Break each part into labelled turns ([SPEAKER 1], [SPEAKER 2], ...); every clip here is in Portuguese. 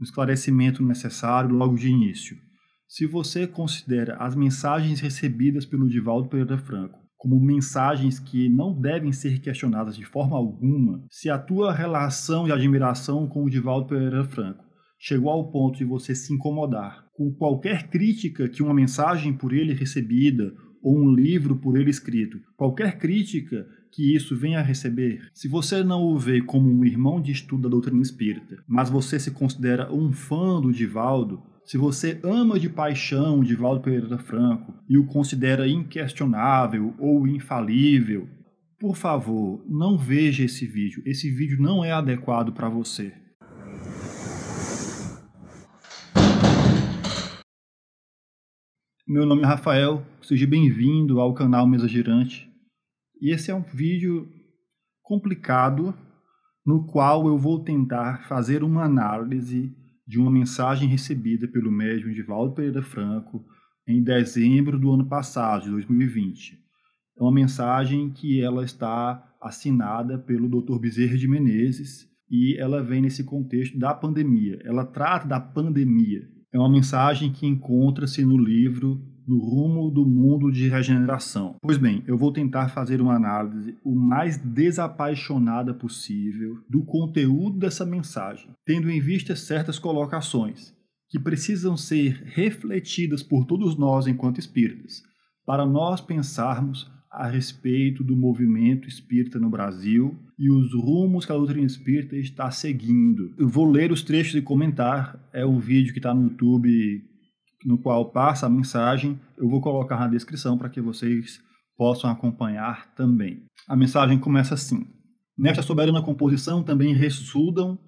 [SPEAKER 1] o esclarecimento necessário logo de início. Se você considera as mensagens recebidas pelo Divaldo Pereira Franco como mensagens que não devem ser questionadas de forma alguma, se a tua relação e admiração com o Divaldo Pereira Franco chegou ao ponto de você se incomodar com qualquer crítica que uma mensagem por ele recebida ou um livro por ele escrito, qualquer crítica que isso venha a receber? Se você não o vê como um irmão de estudo da doutrina espírita, mas você se considera um fã do Divaldo, se você ama de paixão o Divaldo Pereira Franco e o considera inquestionável ou infalível, por favor, não veja esse vídeo. Esse vídeo não é adequado para você. Meu nome é Rafael, seja bem-vindo ao canal Mesa Girante. E esse é um vídeo complicado no qual eu vou tentar fazer uma análise de uma mensagem recebida pelo médium Divaldo Pereira Franco em dezembro do ano passado, de 2020. É uma mensagem que ela está assinada pelo Dr. Bezerra de Menezes e ela vem nesse contexto da pandemia. Ela trata da pandemia. É uma mensagem que encontra-se no livro no rumo do mundo de regeneração. Pois bem, eu vou tentar fazer uma análise o mais desapaixonada possível do conteúdo dessa mensagem, tendo em vista certas colocações que precisam ser refletidas por todos nós enquanto espíritas, para nós pensarmos a respeito do movimento espírita no Brasil e os rumos que a doutrina espírita está seguindo. Eu vou ler os trechos e comentar. É um vídeo que está no YouTube no qual passa a mensagem, eu vou colocar na descrição para que vocês possam acompanhar também. A mensagem começa assim: Nesta soberana composição também ressudam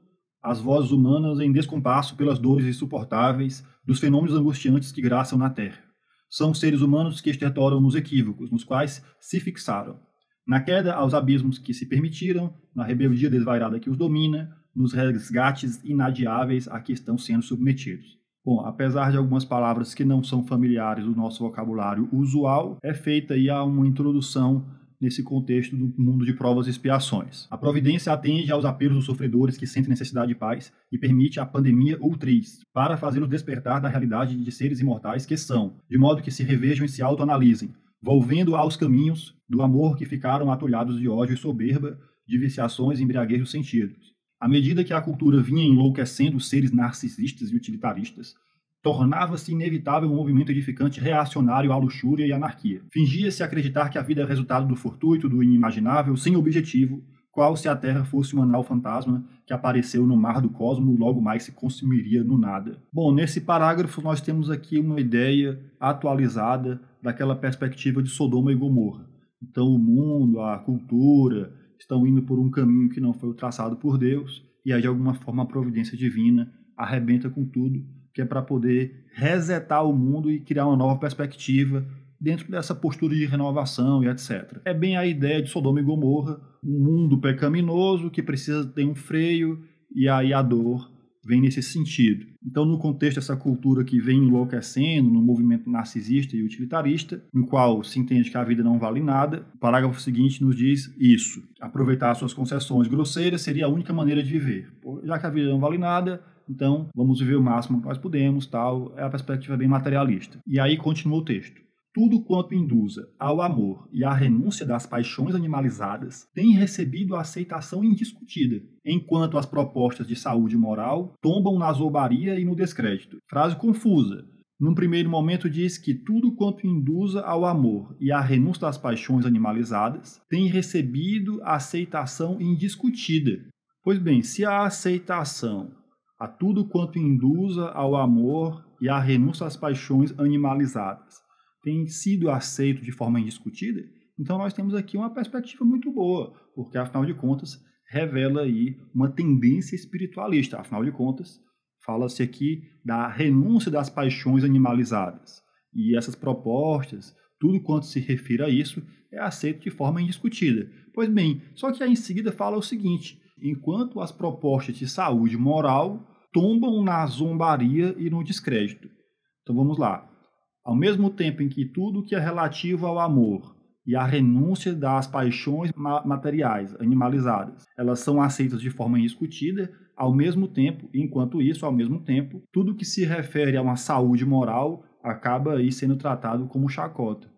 [SPEAKER 1] as vozes humanas em descompasso pelas dores insuportáveis dos fenômenos angustiantes que graçam na terra. São seres humanos que estertoram nos equívocos, nos quais se fixaram. Na queda aos abismos que se permitiram, na rebeldia desvairada que os domina, nos resgates inadiáveis a que estão sendo submetidos. Bom, apesar de algumas palavras que não são familiares do nosso vocabulário usual, é feita aí uma introdução nesse contexto do mundo de provas e expiações. A providência atende aos apelos dos sofredores que sentem necessidade de paz e permite a pandemia ultriz, para fazê-los despertar da realidade de seres imortais que são, de modo que se revejam e se autoanalisem, volvendo aos caminhos do amor que ficaram atulhados de ódio e soberba, de viciações e embriaguez dos sentidos à medida que a cultura vinha enlouquecendo os seres narcisistas e utilitaristas, tornava-se inevitável um movimento edificante reacionário à luxúria e anarquia. Fingia-se acreditar que a vida é resultado do fortuito, do inimaginável, sem objetivo, qual se a Terra fosse um anel fantasma que apareceu no mar do cosmos e logo mais se consumiria no nada. Bom, nesse parágrafo nós temos aqui uma ideia atualizada daquela perspectiva de Sodoma e Gomorra. Então, o mundo, a cultura, estão indo por um caminho que não foi o traçado por Deus, e aí de alguma forma a providência divina arrebenta com tudo, que é para poder resetar o mundo e criar uma nova perspectiva dentro dessa postura de renovação e etc. É bem a ideia de Sodoma e Gomorra, um mundo pecaminoso que precisa ter um freio e aí a dor vem nesse sentido. Então, no contexto dessa cultura que vem enlouquecendo, no movimento narcisista e utilitarista, no qual se entende que a vida não vale nada, o parágrafo seguinte nos diz isso. Aproveitar suas concessões grosseiras seria a única maneira de viver. Já que a vida não vale nada, então vamos viver o máximo que nós podemos, tal. É a perspectiva bem materialista. E aí continua o texto tudo quanto induza ao amor e à renúncia das paixões animalizadas tem recebido aceitação indiscutida, enquanto as propostas de saúde moral tombam na zombaria e no descrédito. Frase confusa. Num primeiro momento diz que tudo quanto induza ao amor e à renúncia das paixões animalizadas tem recebido aceitação indiscutida. Pois bem, se a aceitação a tudo quanto induza ao amor e à renúncia às paixões animalizadas tem sido aceito de forma indiscutida, então nós temos aqui uma perspectiva muito boa, porque afinal de contas revela aí uma tendência espiritualista. Afinal de contas, fala-se aqui da renúncia das paixões animalizadas. E essas propostas, tudo quanto se refira a isso, é aceito de forma indiscutida. Pois bem, só que aí em seguida fala o seguinte: enquanto as propostas de saúde moral tombam na zombaria e no descrédito. Então vamos lá. Ao mesmo tempo em que tudo que é relativo ao amor e à renúncia das paixões materiais animalizadas, elas são aceitas de forma indiscutida, ao mesmo tempo, enquanto isso, ao mesmo tempo, tudo que se refere a uma saúde moral acaba aí sendo tratado como chacota.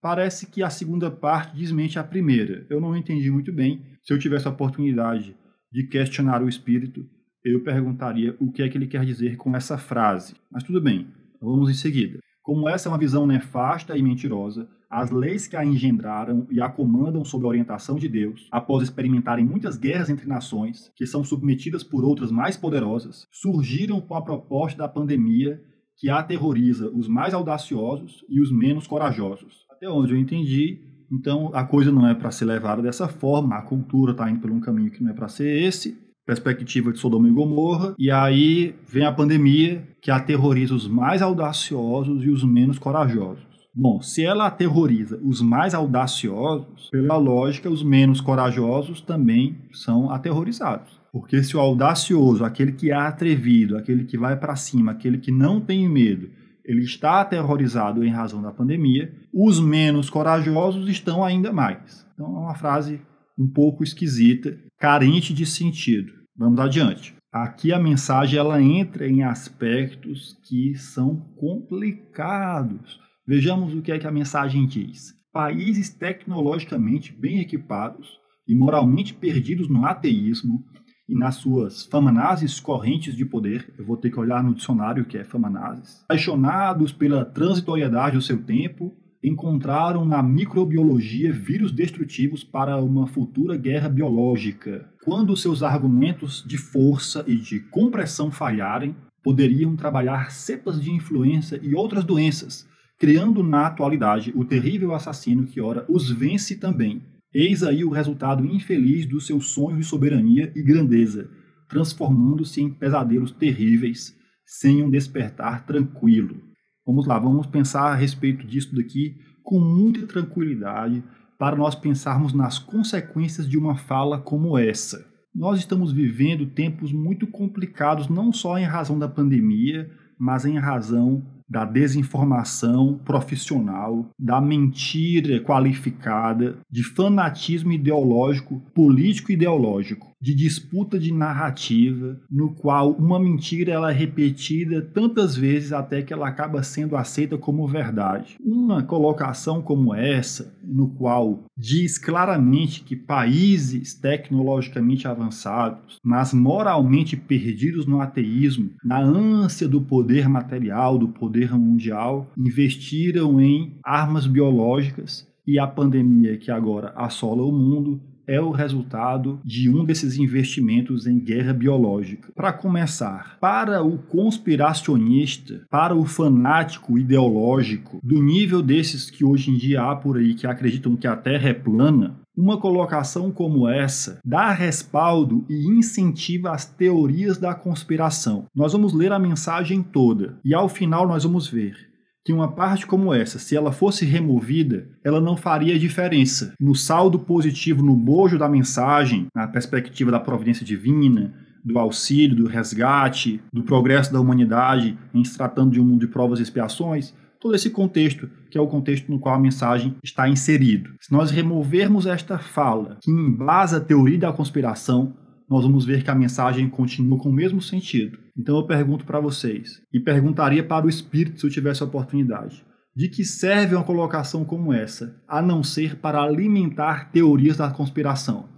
[SPEAKER 1] Parece que a segunda parte desmente a primeira. Eu não entendi muito bem. Se eu tivesse a oportunidade de questionar o espírito, eu perguntaria o que é que ele quer dizer com essa frase. Mas tudo bem, vamos em seguida. Como essa é uma visão nefasta e mentirosa, as leis que a engendraram e a comandam sob a orientação de Deus, após experimentarem muitas guerras entre nações, que são submetidas por outras mais poderosas, surgiram com a proposta da pandemia que aterroriza os mais audaciosos e os menos corajosos. Até onde eu entendi, então a coisa não é para ser levada dessa forma, a cultura está indo por um caminho que não é para ser esse, perspectiva de Sodoma e Gomorra, e aí vem a pandemia que aterroriza os mais audaciosos e os menos corajosos. Bom, se ela aterroriza os mais audaciosos, pela lógica, os menos corajosos também são aterrorizados. Porque se o audacioso, aquele que é atrevido, aquele que vai para cima, aquele que não tem medo, ele está aterrorizado em razão da pandemia, os menos corajosos estão ainda mais. Então é uma frase um pouco esquisita, carente de sentido. Vamos adiante. Aqui a mensagem ela entra em aspectos que são complicados. Vejamos o que é que a mensagem diz. Países tecnologicamente bem equipados e moralmente perdidos no ateísmo e nas suas famanazes correntes de poder, eu vou ter que olhar no dicionário que é famanazes, apaixonados pela transitoriedade do seu tempo encontraram na microbiologia vírus destrutivos para uma futura guerra biológica. Quando seus argumentos de força e de compressão falharem, poderiam trabalhar cepas de influenza e outras doenças, criando na atualidade o terrível assassino que ora os vence também. Eis aí o resultado infeliz dos seus sonhos de soberania e grandeza, transformando-se em pesadelos terríveis, sem um despertar tranquilo. Vamos lá, vamos pensar a respeito disso daqui com muita tranquilidade para nós pensarmos nas consequências de uma fala como essa. Nós estamos vivendo tempos muito complicados, não só em razão da pandemia, mas em razão da desinformação profissional, da mentira qualificada, de fanatismo ideológico, político-ideológico, de disputa de narrativa, no qual uma mentira ela é repetida tantas vezes até que ela acaba sendo aceita como verdade. Uma colocação como essa, no qual diz claramente que países tecnologicamente avançados, mas moralmente perdidos no ateísmo, na ânsia do poder material, do poder Guerra Mundial investiram em armas biológicas e a pandemia que agora assola o mundo é o resultado de um desses investimentos em guerra biológica. Para começar, para o conspiracionista, para o fanático ideológico, do nível desses que hoje em dia há por aí que acreditam que a Terra é plana, uma colocação como essa dá respaldo e incentiva as teorias da conspiração. Nós vamos ler a mensagem toda e ao final nós vamos ver que uma parte como essa, se ela fosse removida, ela não faria diferença no saldo positivo, no bojo da mensagem, na perspectiva da providência divina, do auxílio, do resgate, do progresso da humanidade em se tratando de um mundo de provas e expiações, todo esse contexto, que é o contexto no qual a mensagem está inserida. Se nós removermos esta fala, que embasa a teoria da conspiração, nós vamos ver que a mensagem continua com o mesmo sentido. Então eu pergunto para vocês, e perguntaria para o Espírito se eu tivesse a oportunidade: de que serve uma colocação como essa, a não ser para alimentar teorias da conspiração?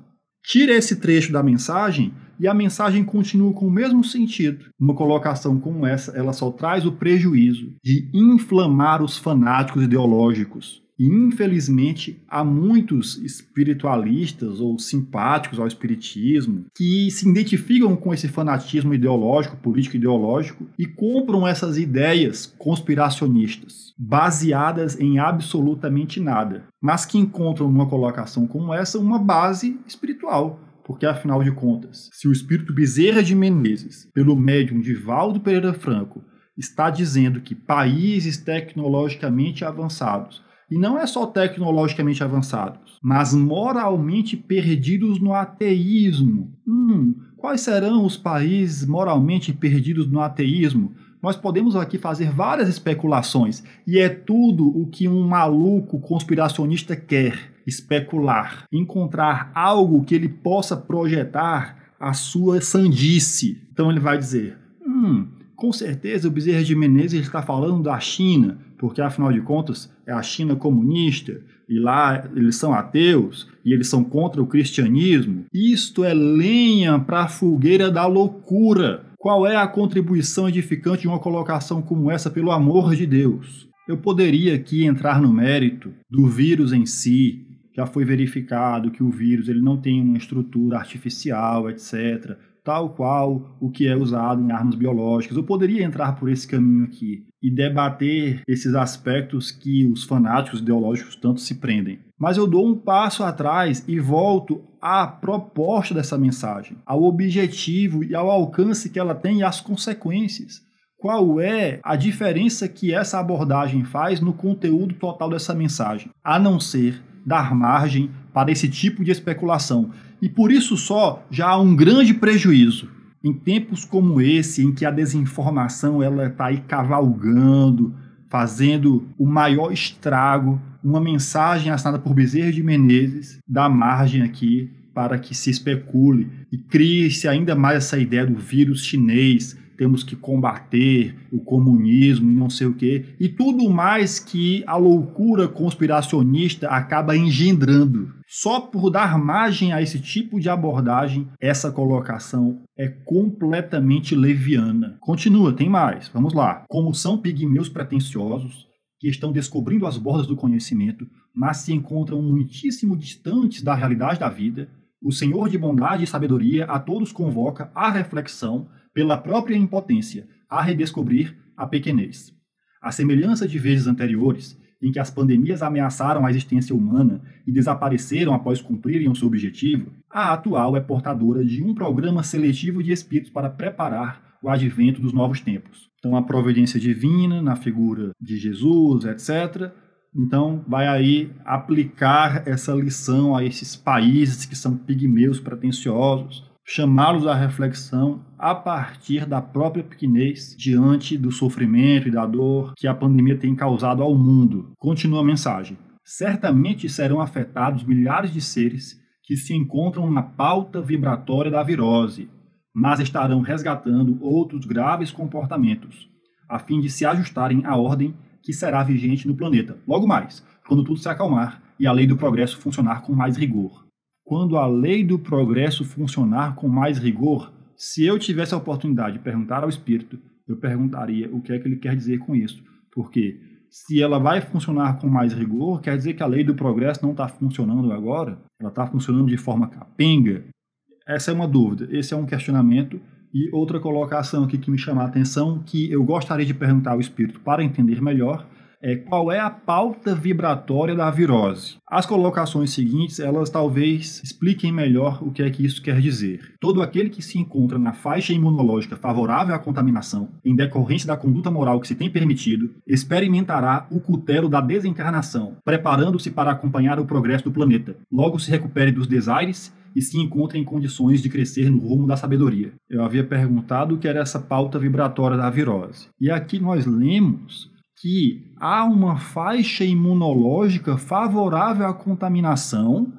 [SPEAKER 1] Tira esse trecho da mensagem e a mensagem continua com o mesmo sentido. Uma colocação como essa, ela só traz o prejuízo de inflamar os fanáticos ideológicos. E, infelizmente, há muitos espiritualistas ou simpáticos ao espiritismo que se identificam com esse fanatismo ideológico, político-ideológico, e compram essas ideias conspiracionistas, baseadas em absolutamente nada, mas que encontram numa colocação como essa uma base espiritual porque afinal de contas, se o espírito Bezerra de Menezes, pelo médium de Valdo Pereira Franco, está dizendo que países tecnologicamente avançados, e não é só tecnologicamente avançados, mas moralmente perdidos no ateísmo. Hum, quais serão os países moralmente perdidos no ateísmo? Nós podemos aqui fazer várias especulações, e é tudo o que um maluco conspiracionista quer especular, encontrar algo que ele possa projetar a sua sandice. Então ele vai dizer: hum, com certeza o Bezerra de Menezes está falando da China, porque afinal de contas é a China comunista e lá eles são ateus e eles são contra o cristianismo. Isto é lenha para a fogueira da loucura. Qual é a contribuição edificante de uma colocação como essa, pelo amor de Deus? Eu poderia aqui entrar no mérito do vírus em si, já foi verificado que o vírus ele não tem uma estrutura artificial, etc., tal qual o que é usado em armas biológicas. Eu poderia entrar por esse caminho aqui e debater esses aspectos que os fanáticos ideológicos tanto se prendem. Mas eu dou um passo atrás e volto à proposta dessa mensagem, ao objetivo e ao alcance que ela tem e às consequências qual é a diferença que essa abordagem faz no conteúdo total dessa mensagem, a não ser dar margem para esse tipo de especulação. E por isso só já há um grande prejuízo. Em tempos como esse, em que a desinformação ela está aí cavalgando, fazendo o maior estrago, uma mensagem assinada por Bezerra de Menezes dá margem aqui para que se especule e crie-se ainda mais essa ideia do vírus chinês, temos que combater o comunismo e não sei o quê, e tudo mais que a loucura conspiracionista acaba engendrando. Só por dar margem a esse tipo de abordagem, essa colocação é completamente leviana. Continua, tem mais. Vamos lá. Como são pigmeus pretensiosos que estão descobrindo as bordas do conhecimento, mas se encontram muitíssimo distantes da realidade da vida, o Senhor de bondade e sabedoria a todos convoca à reflexão pela própria impotência a redescobrir a pequenez. A semelhança de vezes anteriores, em que as pandemias ameaçaram a existência humana e desapareceram após cumprirem o seu objetivo, a atual é portadora de um programa seletivo de espíritos para preparar o advento dos novos tempos. Então, a providência divina, na figura de Jesus, etc., então, vai aí aplicar essa lição a esses países que são pigmeus pretensiosos, chamá-los à reflexão a partir da própria pequenez diante do sofrimento e da dor que a pandemia tem causado ao mundo. Continua a mensagem. Certamente serão afetados milhares de seres que se encontram na pauta vibratória da virose, mas estarão resgatando outros graves comportamentos, a fim de se ajustarem à ordem que será vigente no planeta. Logo mais, quando tudo se acalmar e a lei do progresso funcionar com mais rigor quando a lei do progresso funcionar com mais rigor, se eu tivesse a oportunidade de perguntar ao espírito, eu perguntaria o que é que ele quer dizer com isso. Porque se ela vai funcionar com mais rigor, quer dizer que a lei do progresso não está funcionando agora? Ela está funcionando de forma capenga? Essa é uma dúvida, esse é um questionamento. E outra colocação aqui que me chama a atenção, que eu gostaria de perguntar ao espírito para entender melhor, é qual é a pauta vibratória da virose. As colocações seguintes, elas talvez expliquem melhor o que é que isso quer dizer. Todo aquele que se encontra na faixa imunológica favorável à contaminação, em decorrência da conduta moral que se tem permitido, experimentará o cutelo da desencarnação, preparando-se para acompanhar o progresso do planeta. Logo se recupere dos desaires e se encontra em condições de crescer no rumo da sabedoria. Eu havia perguntado o que era essa pauta vibratória da virose. E aqui nós lemos que há uma faixa imunológica favorável à contaminação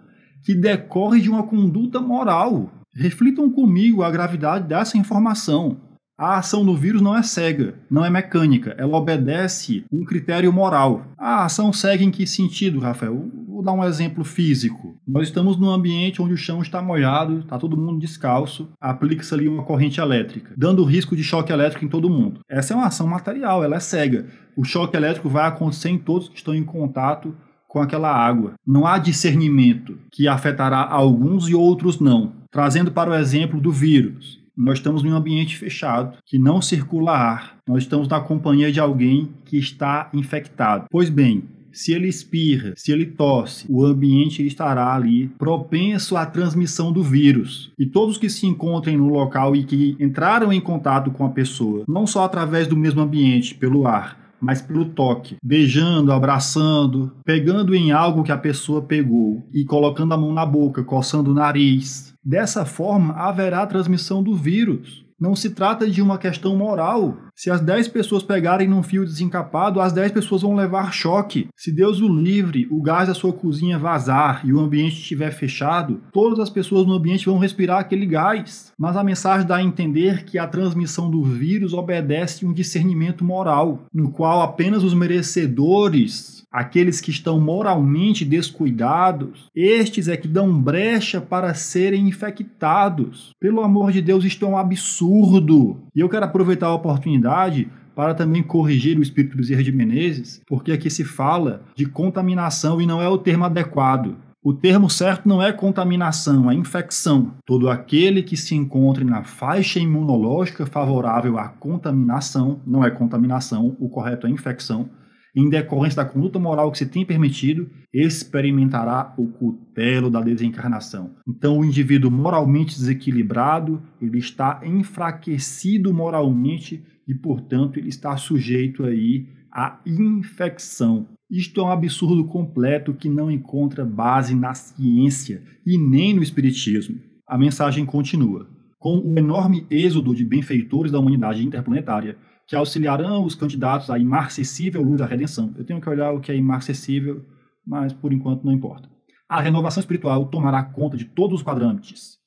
[SPEAKER 1] que decorre de uma conduta moral. Reflitam comigo a gravidade dessa informação. A ação do vírus não é cega, não é mecânica, ela obedece um critério moral. A ação segue em que sentido, Rafael? dar um exemplo físico. Nós estamos num ambiente onde o chão está molhado, está todo mundo descalço, aplica-se ali uma corrente elétrica, dando risco de choque elétrico em todo mundo. Essa é uma ação material, ela é cega. O choque elétrico vai acontecer em todos que estão em contato com aquela água. Não há discernimento que afetará alguns e outros não. Trazendo para o exemplo do vírus. Nós estamos em um ambiente fechado, que não circula ar. Nós estamos na companhia de alguém que está infectado. Pois bem, se ele espirra, se ele tosse, o ambiente estará ali propenso à transmissão do vírus. E todos que se encontrem no local e que entraram em contato com a pessoa, não só através do mesmo ambiente, pelo ar, mas pelo toque, beijando, abraçando, pegando em algo que a pessoa pegou e colocando a mão na boca, coçando o nariz. Dessa forma, haverá transmissão do vírus. Não se trata de uma questão moral, se as 10 pessoas pegarem num fio desencapado, as 10 pessoas vão levar choque. Se Deus o livre, o gás da sua cozinha vazar e o ambiente estiver fechado, todas as pessoas no ambiente vão respirar aquele gás. Mas a mensagem dá a entender que a transmissão do vírus obedece um discernimento moral, no qual apenas os merecedores aqueles que estão moralmente descuidados, estes é que dão brecha para serem infectados. Pelo amor de Deus, isto é um absurdo. E eu quero aproveitar a oportunidade para também corrigir o espírito dos de Menezes, porque aqui se fala de contaminação e não é o termo adequado. O termo certo não é contaminação, é infecção. Todo aquele que se encontre na faixa imunológica favorável à contaminação, não é contaminação, o correto é infecção, em decorrência da conduta moral que se tem permitido, experimentará o cutelo da desencarnação. Então, o indivíduo moralmente desequilibrado, ele está enfraquecido moralmente e, portanto, ele está sujeito aí à infecção. Isto é um absurdo completo que não encontra base na ciência e nem no espiritismo. A mensagem continua. Com o enorme êxodo de benfeitores da humanidade interplanetária, que auxiliarão os candidatos à imarcessível luz da redenção. Eu tenho que olhar o que é imarcessível, mas por enquanto não importa. A renovação espiritual tomará conta de todos os quadrantes.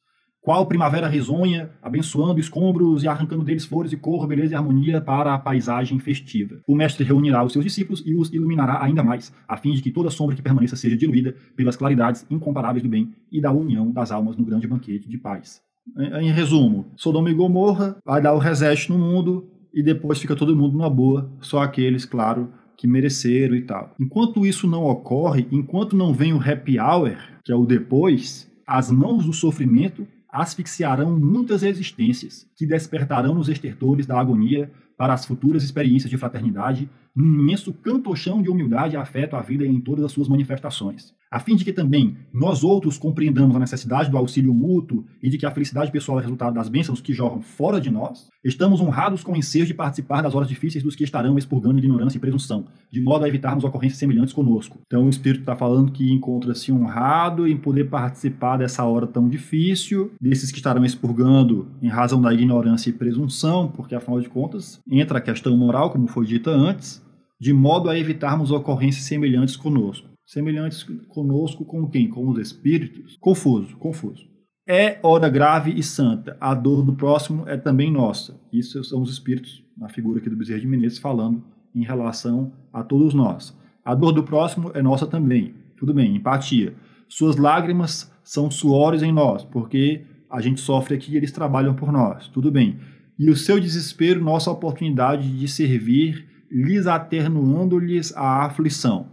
[SPEAKER 1] Qual primavera risonha, abençoando escombros e arrancando deles flores e cor, beleza e harmonia para a paisagem festiva. O mestre reunirá os seus discípulos e os iluminará ainda mais, a fim de que toda sombra que permaneça seja diluída pelas claridades incomparáveis do bem e da união das almas no grande banquete de paz. Em resumo, Sodoma e Gomorra vai dar o reset no mundo, e depois fica todo mundo numa boa, só aqueles, claro, que mereceram e tal. Enquanto isso não ocorre, enquanto não vem o happy hour, que é o depois, as mãos do sofrimento asfixiarão muitas existências que despertarão nos estertores da agonia para as futuras experiências de fraternidade um imenso cantochão de humildade e afeto à vida em todas as suas manifestações, a fim de que também nós outros compreendamos a necessidade do auxílio mútuo e de que a felicidade pessoal é resultado das bênçãos que jorram fora de nós, estamos honrados com o ensejo de participar das horas difíceis dos que estarão expurgando ignorância e presunção, de modo a evitarmos ocorrências semelhantes conosco. Então o Espírito está falando que encontra-se honrado em poder participar dessa hora tão difícil, desses que estarão expurgando em razão da ignorância e presunção, porque afinal de contas entra a questão moral, como foi dita antes, de modo a evitarmos ocorrências semelhantes conosco. Semelhantes conosco com quem? Com os espíritos? Confuso, confuso. É hora grave e santa, a dor do próximo é também nossa. Isso são os espíritos, na figura aqui do Bezerra de Menezes, falando em relação a todos nós. A dor do próximo é nossa também. Tudo bem, empatia. Suas lágrimas são suores em nós, porque a gente sofre aqui e eles trabalham por nós. Tudo bem. E o seu desespero, nossa oportunidade de servir lhes atenuando-lhes a aflição.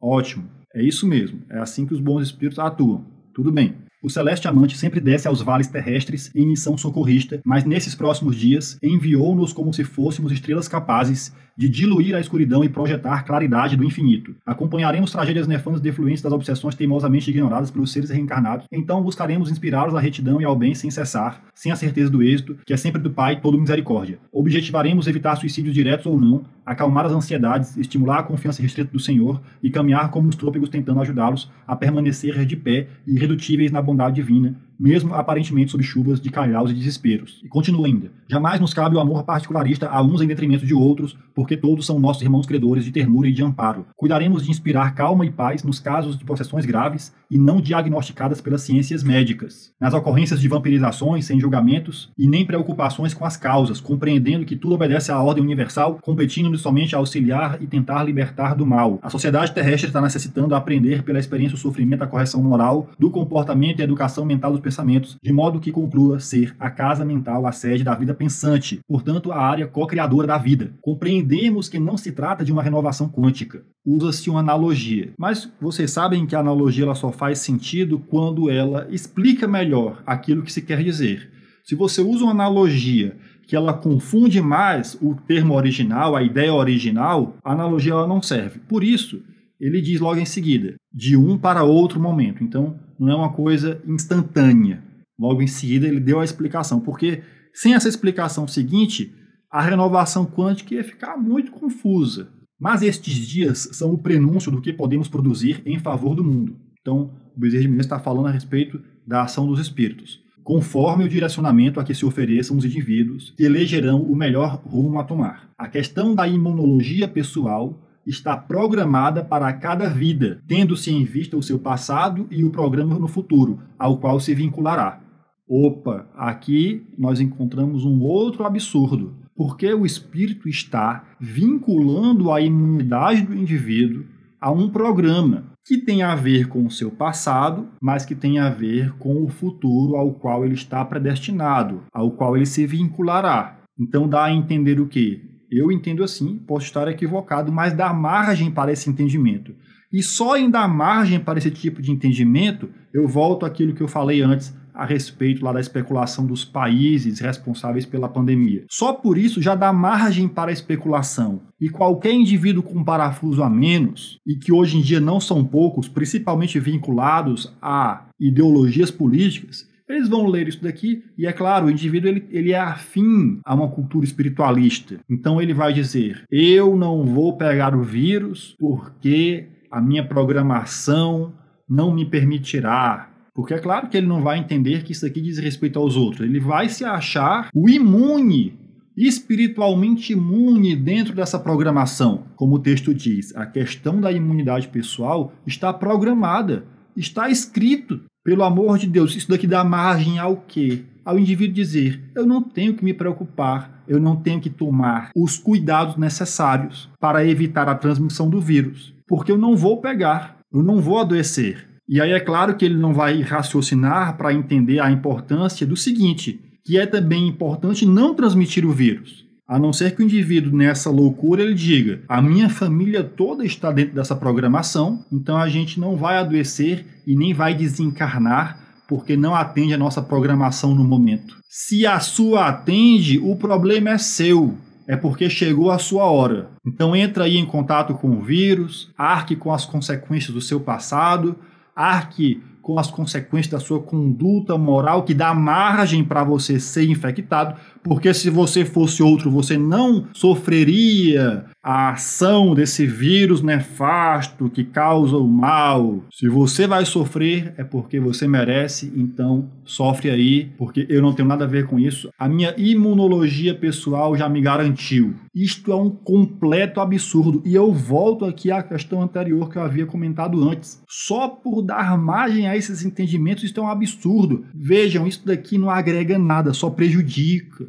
[SPEAKER 1] Ótimo, é isso mesmo, é assim que os bons espíritos atuam. Tudo bem. O Celeste Amante sempre desce aos vales terrestres em missão socorrista, mas nesses próximos dias enviou-nos como se fôssemos estrelas capazes de diluir a escuridão e projetar claridade do infinito. Acompanharemos tragédias nefandas defluentes das obsessões teimosamente ignoradas pelos seres reencarnados, então buscaremos inspirá-los à retidão e ao bem sem cessar, sem a certeza do êxito, que é sempre do Pai todo misericórdia. Objetivaremos evitar suicídios diretos ou não, acalmar as ansiedades, estimular a confiança restrita do Senhor e caminhar como os trôpegos tentando ajudá-los a permanecer de pé e irredutíveis na bondade divina, mesmo aparentemente sob chuvas de calhaus e desesperos. E continua ainda: Jamais nos cabe o amor particularista a uns em detrimento de outros, porque todos são nossos irmãos credores de ternura e de amparo. Cuidaremos de inspirar calma e paz nos casos de possessões graves e não diagnosticadas pelas ciências médicas, nas ocorrências de vampirizações sem julgamentos e nem preocupações com as causas, compreendendo que tudo obedece à ordem universal, competindo-nos somente a auxiliar e tentar libertar do mal. A sociedade terrestre está necessitando aprender pela experiência o sofrimento, a correção moral, do comportamento e educação mental dos pensamentos, de modo que conclua ser a casa mental a sede da vida pensante, portanto, a área co-criadora da vida. Compreendemos que não se trata de uma renovação quântica. Usa-se uma analogia. Mas vocês sabem que a analogia ela só faz sentido quando ela explica melhor aquilo que se quer dizer. Se você usa uma analogia que ela confunde mais o termo original, a ideia original, a analogia ela não serve. Por isso, ele diz logo em seguida, de um para outro momento. Então, não é uma coisa instantânea. Logo em seguida, ele deu a explicação, porque sem essa explicação seguinte, a renovação quântica ia ficar muito confusa. Mas estes dias são o prenúncio do que podemos produzir em favor do mundo. Então, o Bezerra de Menezes está falando a respeito da ação dos espíritos, conforme o direcionamento a que se ofereçam os indivíduos, elegerão o melhor rumo a tomar. A questão da imunologia pessoal está programada para cada vida, tendo-se em vista o seu passado e o programa no futuro, ao qual se vinculará. Opa, aqui nós encontramos um outro absurdo. Porque o espírito está vinculando a imunidade do indivíduo a um programa que tem a ver com o seu passado, mas que tem a ver com o futuro ao qual ele está predestinado, ao qual ele se vinculará. Então dá a entender o quê? Eu entendo assim, posso estar equivocado, mas dá margem para esse entendimento. E só em dar margem para esse tipo de entendimento, eu volto àquilo que eu falei antes a respeito lá da especulação dos países responsáveis pela pandemia. Só por isso já dá margem para especulação. E qualquer indivíduo com um parafuso a menos, e que hoje em dia não são poucos, principalmente vinculados a ideologias políticas, eles vão ler isso daqui, e é claro, o indivíduo ele, ele é afim a uma cultura espiritualista. Então ele vai dizer: eu não vou pegar o vírus porque a minha programação não me permitirá. Porque é claro que ele não vai entender que isso aqui diz respeito aos outros. Ele vai se achar o imune, espiritualmente imune dentro dessa programação. Como o texto diz, a questão da imunidade pessoal está programada, está escrito. Pelo amor de Deus, isso daqui dá margem ao quê? Ao indivíduo dizer: eu não tenho que me preocupar, eu não tenho que tomar os cuidados necessários para evitar a transmissão do vírus, porque eu não vou pegar, eu não vou adoecer. E aí é claro que ele não vai raciocinar para entender a importância do seguinte, que é também importante não transmitir o vírus. A não ser que o indivíduo nessa loucura ele diga: "A minha família toda está dentro dessa programação, então a gente não vai adoecer e nem vai desencarnar porque não atende a nossa programação no momento". Se a sua atende, o problema é seu. É porque chegou a sua hora. Então entra aí em contato com o vírus, arque com as consequências do seu passado, arque com as consequências da sua conduta moral, que dá margem para você ser infectado, porque se você fosse outro, você não sofreria a ação desse vírus nefasto que causa o mal. Se você vai sofrer, é porque você merece, então sofre aí, porque eu não tenho nada a ver com isso. A minha imunologia pessoal já me garantiu. Isto é um completo absurdo. E eu volto aqui à questão anterior que eu havia comentado antes. Só por dar margem a esses entendimentos, isto é um absurdo. Vejam, isso daqui não agrega nada, só prejudica.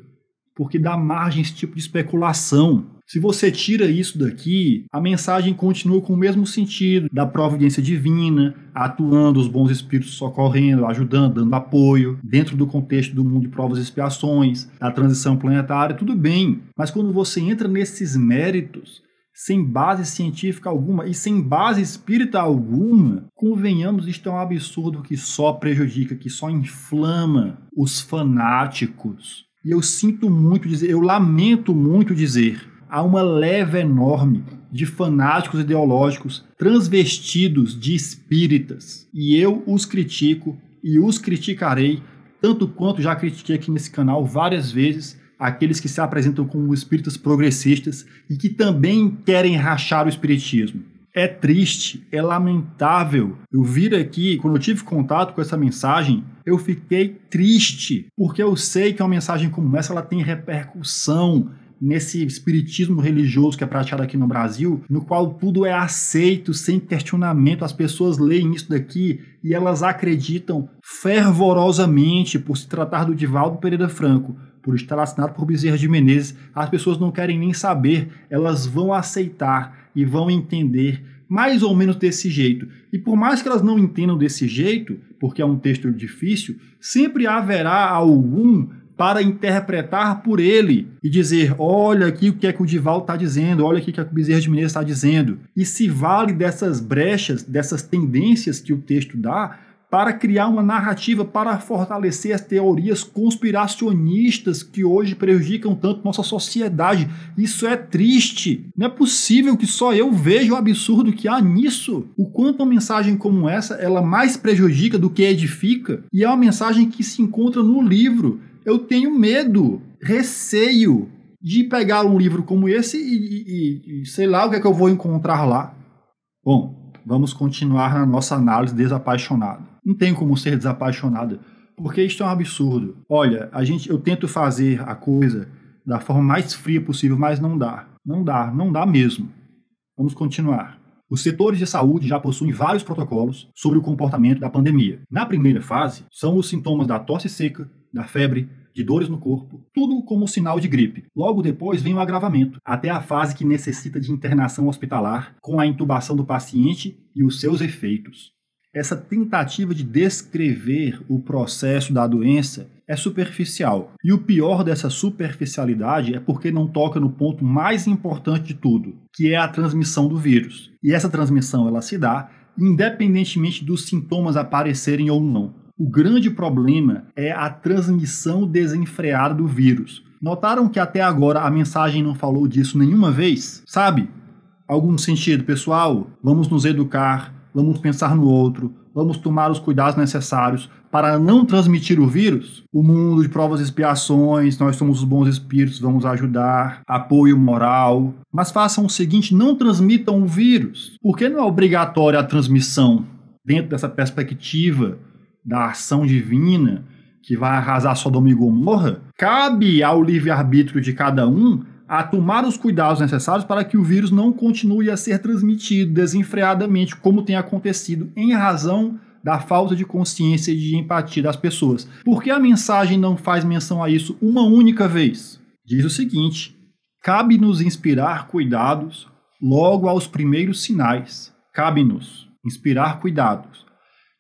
[SPEAKER 1] Porque dá margem a esse tipo de especulação. Se você tira isso daqui, a mensagem continua com o mesmo sentido da providência divina, atuando, os bons espíritos socorrendo, ajudando, dando apoio, dentro do contexto do mundo de provas e expiações, da transição planetária, tudo bem. Mas quando você entra nesses méritos, sem base científica alguma e sem base espírita alguma, convenhamos, isto é um absurdo que só prejudica, que só inflama os fanáticos. E eu sinto muito dizer, eu lamento muito dizer há uma leva enorme de fanáticos ideológicos transvestidos de espíritas. E eu os critico e os criticarei, tanto quanto já critiquei aqui nesse canal várias vezes aqueles que se apresentam como espíritas progressistas e que também querem rachar o espiritismo. É triste, é lamentável. Eu vir aqui, quando eu tive contato com essa mensagem, eu fiquei triste, porque eu sei que é uma mensagem como essa ela tem repercussão, nesse espiritismo religioso que é praticado aqui no Brasil, no qual tudo é aceito sem questionamento, as pessoas leem isso daqui e elas acreditam fervorosamente por se tratar do Divaldo Pereira Franco, por estar assinado por Bezerra de Menezes, as pessoas não querem nem saber, elas vão aceitar e vão entender mais ou menos desse jeito. E por mais que elas não entendam desse jeito, porque é um texto difícil, sempre haverá algum para interpretar por ele e dizer: olha aqui o que é que o Dival está dizendo, olha aqui o que, é que o Bezerra de Menezes está dizendo. E se vale dessas brechas, dessas tendências que o texto dá para criar uma narrativa para fortalecer as teorias conspiracionistas que hoje prejudicam tanto nossa sociedade. Isso é triste. Não é possível que só eu veja o absurdo que há nisso. O quanto uma mensagem como essa, ela mais prejudica do que edifica, e é uma mensagem que se encontra no livro eu tenho medo, receio de pegar um livro como esse e, e, e sei lá o que é que eu vou encontrar lá. Bom, vamos continuar na nossa análise desapaixonada. Não tem como ser desapaixonada, porque isto é um absurdo. Olha, a gente, eu tento fazer a coisa da forma mais fria possível, mas não dá. Não dá, não dá mesmo. Vamos continuar. Os setores de saúde já possuem vários protocolos sobre o comportamento da pandemia. Na primeira fase, são os sintomas da tosse seca, da febre, de dores no corpo, tudo como sinal de gripe. Logo depois vem o agravamento, até a fase que necessita de internação hospitalar, com a intubação do paciente e os seus efeitos. Essa tentativa de descrever o processo da doença é superficial. E o pior dessa superficialidade é porque não toca no ponto mais importante de tudo, que é a transmissão do vírus. E essa transmissão ela se dá independentemente dos sintomas aparecerem ou não. O grande problema é a transmissão desenfreada do vírus. Notaram que até agora a mensagem não falou disso nenhuma vez? Sabe? Algum sentido, pessoal? Vamos nos educar, vamos pensar no outro, vamos tomar os cuidados necessários para não transmitir o vírus? O mundo de provas e expiações, nós somos os bons espíritos, vamos ajudar, apoio moral. Mas façam o seguinte: não transmitam o vírus. Por que não é obrigatória a transmissão? Dentro dessa perspectiva da ação divina que vai arrasar Sodoma e Gomorra, cabe ao livre-arbítrio de cada um a tomar os cuidados necessários para que o vírus não continue a ser transmitido desenfreadamente, como tem acontecido em razão da falta de consciência e de empatia das pessoas. Por que a mensagem não faz menção a isso uma única vez? Diz o seguinte: cabe-nos inspirar cuidados logo aos primeiros sinais. Cabe-nos inspirar cuidados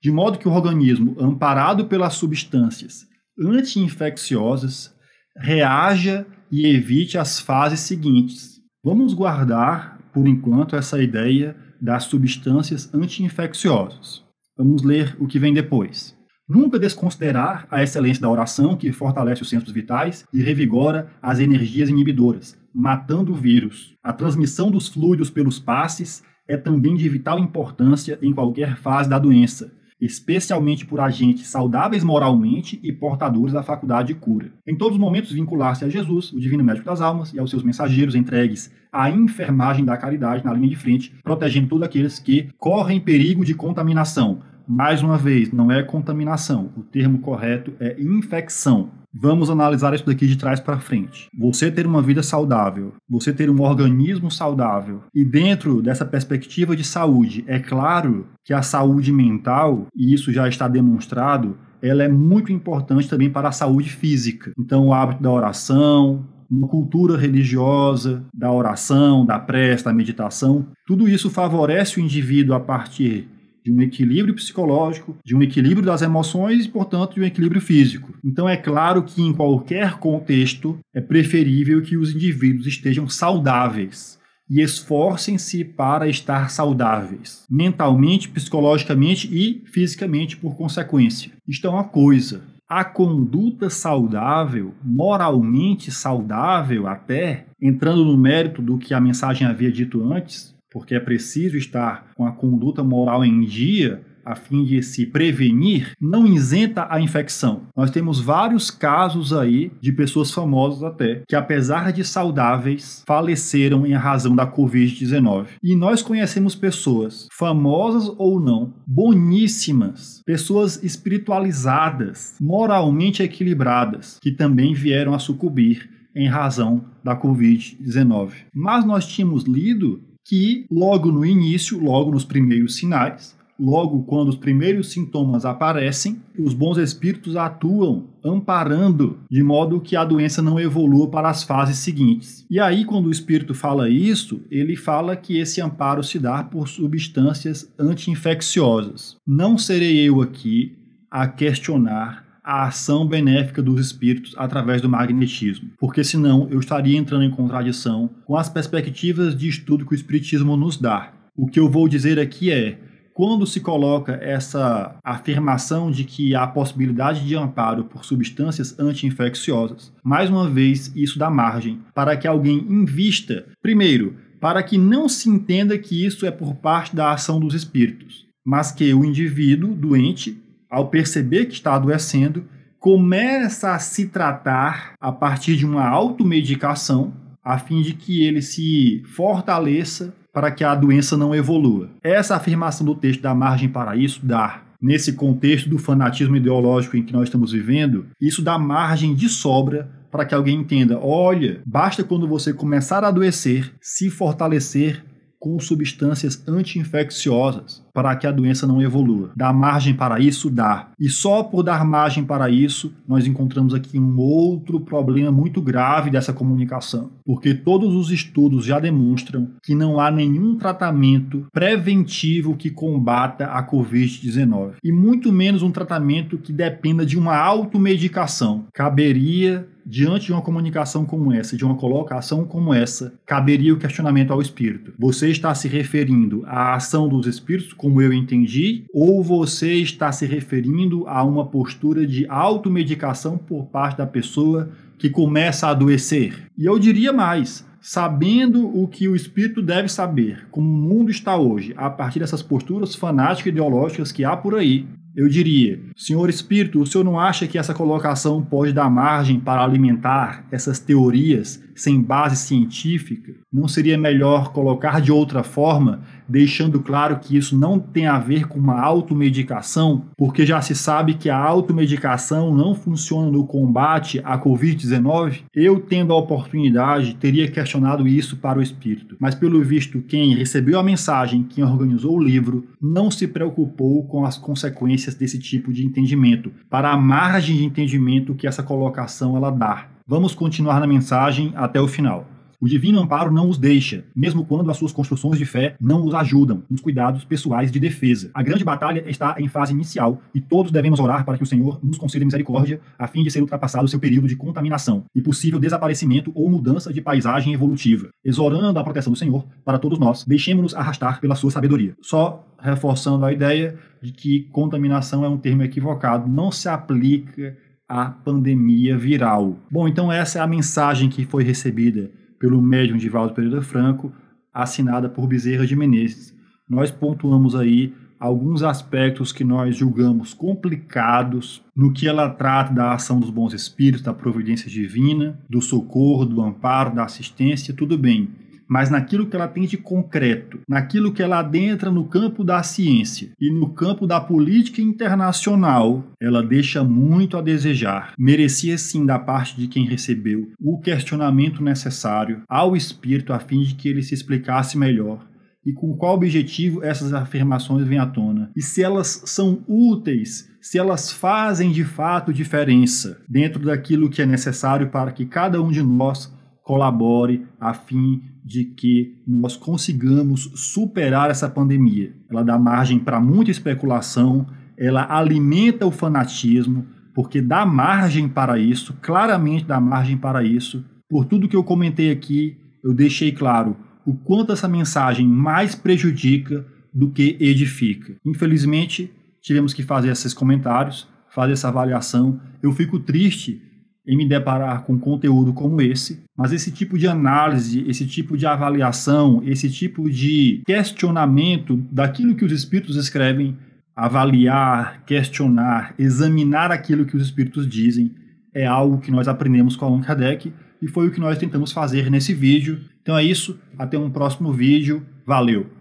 [SPEAKER 1] de modo que o organismo, amparado pelas substâncias anti-infecciosas, reaja e evite as fases seguintes. Vamos guardar, por enquanto, essa ideia das substâncias anti-infecciosas. Vamos ler o que vem depois. Nunca desconsiderar a excelência da oração que fortalece os centros vitais e revigora as energias inibidoras, matando o vírus. A transmissão dos fluidos pelos passes é também de vital importância em qualquer fase da doença, especialmente por agentes saudáveis moralmente e portadores da faculdade de cura. Em todos os momentos, vincular-se a Jesus, o divino médico das almas, e aos seus mensageiros entregues à enfermagem da caridade na linha de frente, protegendo todos aqueles que correm perigo de contaminação. Mais uma vez, não é contaminação, o termo correto é infecção Vamos analisar isso daqui de trás para frente. Você ter uma vida saudável, você ter um organismo saudável e dentro dessa perspectiva de saúde, é claro que a saúde mental, e isso já está demonstrado, ela é muito importante também para a saúde física. Então, o hábito da oração, uma cultura religiosa, da oração, da prece, da meditação, tudo isso favorece o indivíduo a partir de um equilíbrio psicológico, de um equilíbrio das emoções e, portanto, de um equilíbrio físico. Então, é claro que em qualquer contexto é preferível que os indivíduos estejam saudáveis e esforcem-se para estar saudáveis, mentalmente, psicologicamente e fisicamente por consequência. Isto é uma coisa. A conduta saudável, moralmente saudável até, entrando no mérito do que a mensagem havia dito antes, porque é preciso estar com a conduta moral em dia a fim de se prevenir, não isenta a infecção. Nós temos vários casos aí de pessoas famosas até, que apesar de saudáveis, faleceram em razão da Covid-19. E nós conhecemos pessoas, famosas ou não, boníssimas, pessoas espiritualizadas, moralmente equilibradas, que também vieram a sucumbir em razão da Covid-19. Mas nós tínhamos lido que logo no início, logo nos primeiros sinais, logo quando os primeiros sintomas aparecem, os bons espíritos atuam amparando, de modo que a doença não evolua para as fases seguintes. E aí, quando o espírito fala isso, ele fala que esse amparo se dá por substâncias anti-infecciosas. Não serei eu aqui a questionar a ação benéfica dos espíritos através do magnetismo, porque senão eu estaria entrando em contradição com as perspectivas de estudo que o espiritismo nos dá. O que eu vou dizer aqui é quando se coloca essa afirmação de que há possibilidade de amparo por substâncias anti-infecciosas, mais uma vez isso dá margem para que alguém invista, primeiro, para que não se entenda que isso é por parte da ação dos espíritos, mas que o indivíduo doente ao perceber que está adoecendo, começa a se tratar a partir de uma automedicação, a fim de que ele se fortaleça para que a doença não evolua. Essa afirmação do texto da margem para isso dá nesse contexto do fanatismo ideológico em que nós estamos vivendo, isso dá margem de sobra para que alguém entenda: olha, basta quando você começar a adoecer, se fortalecer com substâncias anti-infecciosas para que a doença não evolua. Dá margem para isso? Dá. E só por dar margem para isso, nós encontramos aqui um outro problema muito grave dessa comunicação, porque todos os estudos já demonstram que não há nenhum tratamento preventivo que combata a Covid-19, e muito menos um tratamento que dependa de uma automedicação. Caberia Diante de uma comunicação como essa, de uma colocação como essa, caberia o questionamento ao espírito. Você está se referindo à ação dos espíritos, como eu entendi, ou você está se referindo a uma postura de automedicação por parte da pessoa que começa a adoecer? E eu diria mais, sabendo o que o espírito deve saber, como o mundo está hoje, a partir dessas posturas fanáticas e ideológicas que há por aí, eu diria, senhor espírito, o senhor não acha que essa colocação pode dar margem para alimentar essas teorias sem base científica? Não seria melhor colocar de outra forma, deixando claro que isso não tem a ver com uma automedicação? Porque já se sabe que a automedicação não funciona no combate à Covid-19? Eu, tendo a oportunidade, teria questionado isso para o espírito. Mas, pelo visto, quem recebeu a mensagem, quem organizou o livro, não se preocupou com as consequências desse tipo de entendimento, para a margem de entendimento que essa colocação ela dá. Vamos continuar na mensagem até o final. O divino amparo não os deixa, mesmo quando as suas construções de fé não os ajudam nos cuidados pessoais de defesa. A grande batalha está em fase inicial e todos devemos orar para que o Senhor nos conceda misericórdia a fim de ser ultrapassado seu período de contaminação e possível desaparecimento ou mudança de paisagem evolutiva. Exorando a proteção do Senhor para todos nós, deixemos-nos arrastar pela sua sabedoria. Só reforçando a ideia de que contaminação é um termo equivocado, não se aplica a pandemia viral. Bom, então essa é a mensagem que foi recebida pelo médium de Valdo Pereira Franco, assinada por Bezerra de Menezes. Nós pontuamos aí alguns aspectos que nós julgamos complicados no que ela trata da ação dos bons espíritos, da providência divina, do socorro, do amparo, da assistência, tudo bem mas naquilo que ela tem de concreto, naquilo que ela adentra no campo da ciência e no campo da política internacional, ela deixa muito a desejar. Merecia sim da parte de quem recebeu o questionamento necessário ao espírito a fim de que ele se explicasse melhor e com qual objetivo essas afirmações vêm à tona e se elas são úteis, se elas fazem de fato diferença dentro daquilo que é necessário para que cada um de nós colabore a fim de que nós consigamos superar essa pandemia. Ela dá margem para muita especulação, ela alimenta o fanatismo, porque dá margem para isso, claramente dá margem para isso. Por tudo que eu comentei aqui, eu deixei claro o quanto essa mensagem mais prejudica do que edifica. Infelizmente, tivemos que fazer esses comentários, fazer essa avaliação. Eu fico triste em me deparar com conteúdo como esse, mas esse tipo de análise, esse tipo de avaliação, esse tipo de questionamento daquilo que os espíritos escrevem, avaliar, questionar, examinar aquilo que os espíritos dizem, é algo que nós aprendemos com Allan Kardec e foi o que nós tentamos fazer nesse vídeo. Então é isso, até um próximo vídeo, valeu!